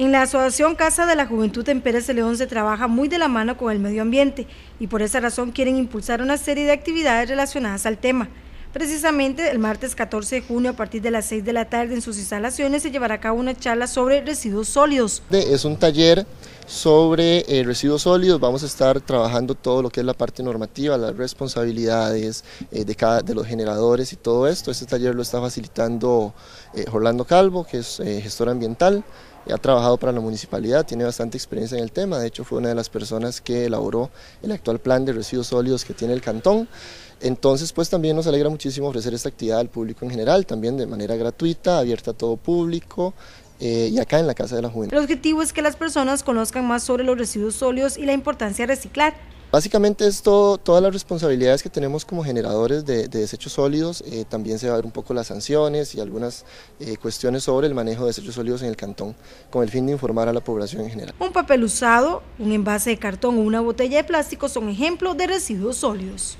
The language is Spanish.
En la Asociación Casa de la Juventud en Pérez de León se trabaja muy de la mano con el medio ambiente y por esa razón quieren impulsar una serie de actividades relacionadas al tema. Precisamente el martes 14 de junio a partir de las 6 de la tarde en sus instalaciones se llevará a cabo una charla sobre residuos sólidos. Es un taller sobre eh, residuos sólidos vamos a estar trabajando todo lo que es la parte normativa, las responsabilidades eh, de, cada, de los generadores y todo esto. Este taller lo está facilitando eh, Orlando Calvo, que es gestor ambiental. Ha trabajado para la municipalidad, tiene bastante experiencia en el tema. De hecho, fue una de las personas que elaboró el actual plan de residuos sólidos que tiene el cantón. Entonces, pues también nos alegra muchísimo ofrecer esta actividad al público en general, también de manera gratuita, abierta a todo público. Eh, y acá en la Casa de la Juventud. El objetivo es que las personas conozcan más sobre los residuos sólidos y la importancia de reciclar. Básicamente es todas las responsabilidades que tenemos como generadores de, desechos sólidos, eh, también se va a ver un poco las sanciones y algunas eh, cuestiones sobre el manejo de desechos sólidos en el cantón, con el fin de informar a la población en general. Un papel usado, un envase de cartón o una botella de plástico son ejemplos de residuos sólidos.